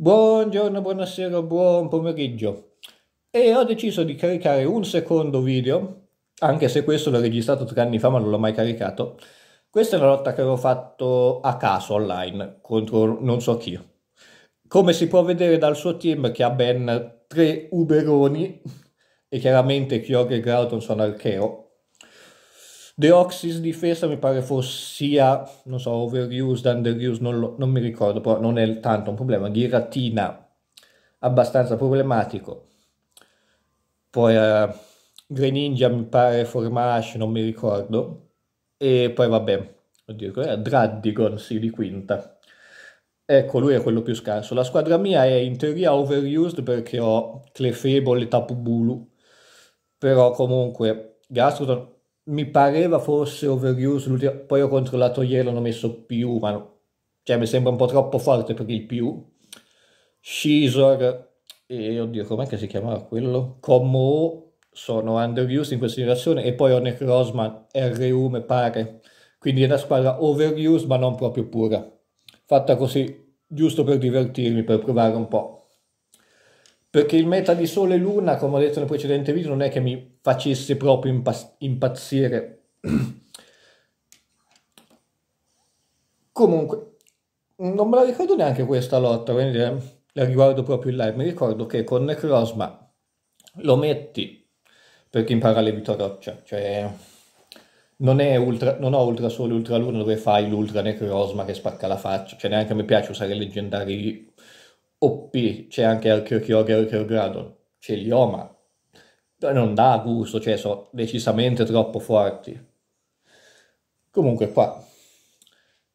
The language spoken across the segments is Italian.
Buongiorno, buonasera, buon pomeriggio. E ho deciso di caricare un secondo video, anche se questo l'ho registrato tre anni fa ma non l'ho mai caricato. Questa è una lotta che avevo fatto a caso online contro non so chi. Come si può vedere dal suo team che ha ben tre uberoni e chiaramente Kyogre e Grouton sono archeo, Deoxys difesa mi pare fosse sia, non so, overused, underused, non, lo, non mi ricordo, però non è tanto un problema. Giratina abbastanza problematico. Poi uh, eh, Greninja mi pare Formash, non mi ricordo. E poi vabbè, oddio, era sì, di quinta. Ecco, lui è quello più scarso. La squadra mia è in teoria overused perché ho Clefable e Tapu Bulu. Però comunque Gastrodon mi pareva fosse overuse l'ultima, poi ho controllato ieri, l'hanno messo più, ma no. cioè mi sembra un po' troppo forte per il più. Scizor e oddio, com'è che si chiamava quello? Commo sono underused in questa situazione e poi ho Necrosman RU mi pare. Quindi è una squadra overused ma non proprio pura. Fatta così, giusto per divertirmi, per provare un po' perché il meta di Sole e Luna, come ho detto nel precedente video, non è che mi facesse proprio impaz- impazzire. Comunque, non me la ricordo neanche questa lotta, quindi eh, la riguardo proprio in live. Mi ricordo che con Necrosma lo metti perché impara le vitoroccia, cioè non, è ultra, non ho ultra sole ultra luna dove fai l'ultra necrosma che spacca la faccia, cioè neanche mi piace usare leggendari OP, c'è anche al Kyrkjogger e Kyrgradon, c'è l'Ioma, non dà gusto, cioè sono decisamente troppo forti. Comunque qua.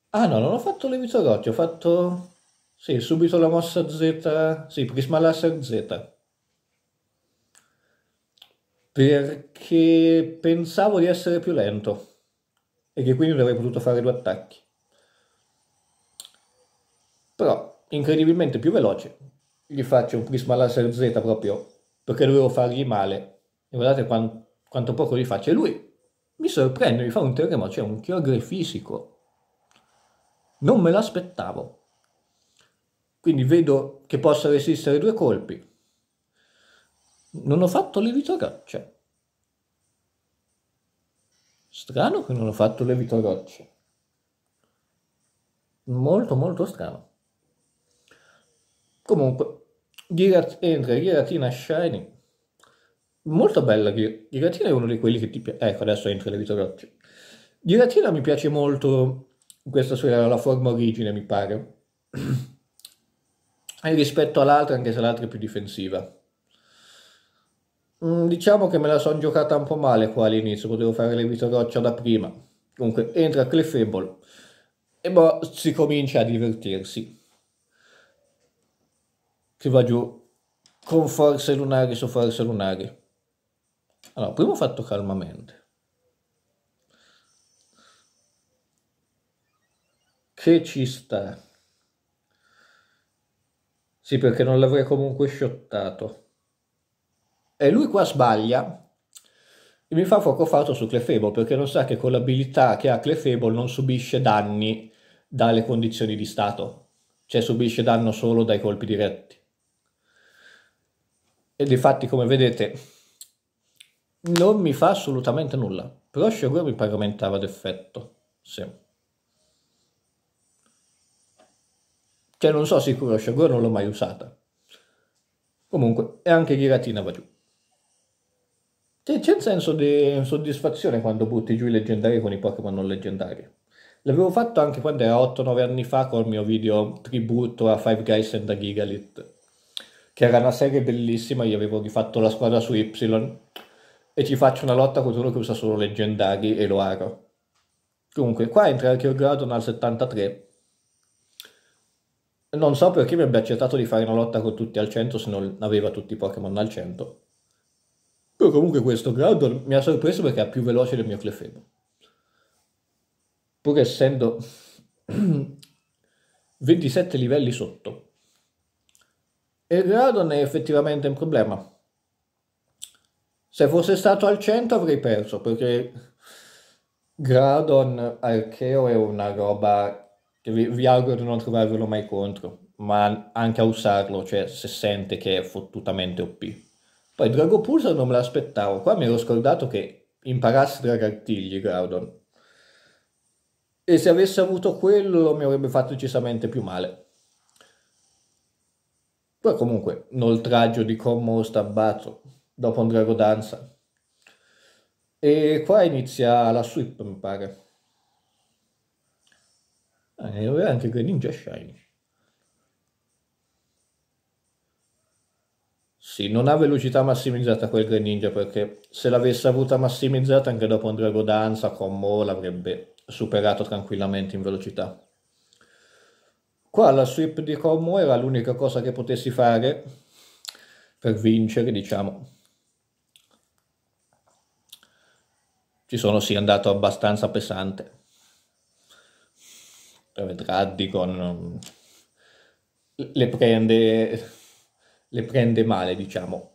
Ah no, non ho fatto le Vitorotti, ho fatto... Sì, subito la mossa Z, sì, Prisma Laser Z. Perché pensavo di essere più lento e che quindi avrei potuto fare due attacchi. Però incredibilmente più veloce, gli faccio un prisma laser Z proprio perché dovevo fargli male. E guardate quanto, quanto poco gli faccio. E lui mi sorprende, mi fa un teorema, cioè un chiogre fisico. Non me l'aspettavo. Quindi vedo che possa resistere due colpi. Non ho fatto levitoroccia. Strano che non ho fatto levitoroccia. Molto molto strano. Comunque, Ghiraz- entra Giratina Shiny. Molto bella Giratina è uno di quelli che ti piace. Ecco, adesso entra le Vitorocce. Giratina mi piace molto. Questa sua era la forma origine, mi pare. e rispetto all'altra, anche se l'altra è più difensiva. Mm, diciamo che me la sono giocata un po' male qua all'inizio, potevo fare le Vitoroccia da prima. Comunque, entra Clefable. E boh, si comincia a divertirsi che va giù con forze lunari su forze lunari. Allora, prima ho fatto calmamente. Che ci sta. Sì, perché non l'avrei comunque sciottato. E lui qua sbaglia e mi fa fuoco fatto su Clefable perché non sa che con l'abilità che ha Clefable non subisce danni dalle condizioni di stato, cioè subisce danno solo dai colpi diretti. E difatti, come vedete, non mi fa assolutamente nulla. Però Sciagura mi paramentava d'effetto. Sì. Cioè, non so sicuro, Sciagura non l'ho mai usata. Comunque, e anche Giratina va giù. C'è, c'è un senso di soddisfazione quando butti giù i leggendari con i Pokémon non leggendari. L'avevo fatto anche quando era 8-9 anni fa col mio video tributo a Five Guys and a Gigalit che era una serie bellissima, io avevo rifatto la squadra su Y e ci faccio una lotta con uno che usa solo leggendari e lo aro. Comunque, qua entra anche Orgadon al 73. Non so perché mi abbia accettato di fare una lotta con tutti al 100 se non aveva tutti i Pokémon al 100. Però comunque questo Groudon mi ha sorpreso perché è più veloce del mio Clefable. Pur essendo 27 livelli sotto. E Gradon è effettivamente un problema. Se fosse stato al 100 avrei perso, perché Gradon archeo è una roba che vi, vi auguro di non trovarvelo mai contro, ma anche a usarlo, cioè se sente che è fottutamente OP. Poi Drago Pulsar non me l'aspettavo, qua mi ero scordato che imparasse Dragartigli Gradon. E se avesse avuto quello mi avrebbe fatto decisamente più male. Poi comunque un oltraggio di Cormo Stambazzo dopo Andrea Rodanza. E qua inizia la sweep, mi pare. Ah, ne aveva anche Greninja Shiny. Sì, non ha velocità massimizzata quel Greninja perché se l'avesse avuta massimizzata anche dopo Andrea Godanza, Commo l'avrebbe superato tranquillamente in velocità. Qua la sweep di Cromwell era l'unica cosa che potessi fare per vincere, diciamo. Ci sono sì andato abbastanza pesante. Raddi con... le prende... le prende male, diciamo.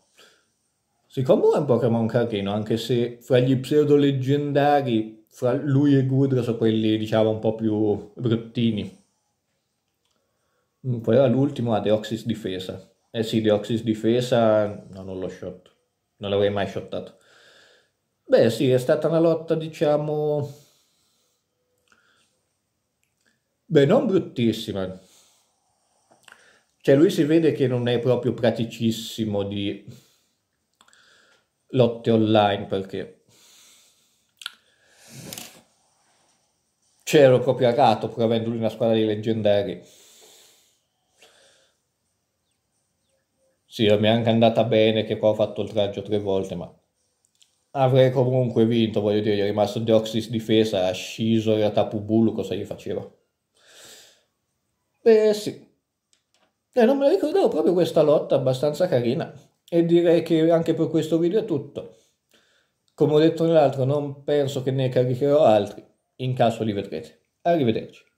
Siccome è un Pokémon carino, anche se fra gli pseudo leggendari, fra lui e Gudra sono quelli, diciamo, un po' più bruttini Mm, poi era l'ultimo a Deoxys difesa. Eh sì, Deoxys difesa, no, non l'ho shot. Non l'avrei mai shottato. Beh sì, è stata una lotta, diciamo... Beh, non bruttissima. Cioè lui si vede che non è proprio praticissimo di lotte online perché c'ero proprio agato pur avendo lui una squadra di leggendari. Sì, mi è anche andata bene che qua ho fatto il raggio tre volte, ma avrei comunque vinto, voglio dire, è rimasto Deoxys difesa, ha sciso e a Tapu Bulu, cosa gli faceva? Beh sì, eh, non me la ricordavo proprio questa lotta, abbastanza carina. E direi che anche per questo video è tutto. Come ho detto nell'altro, non penso che ne caricherò altri, in caso li vedrete. Arrivederci.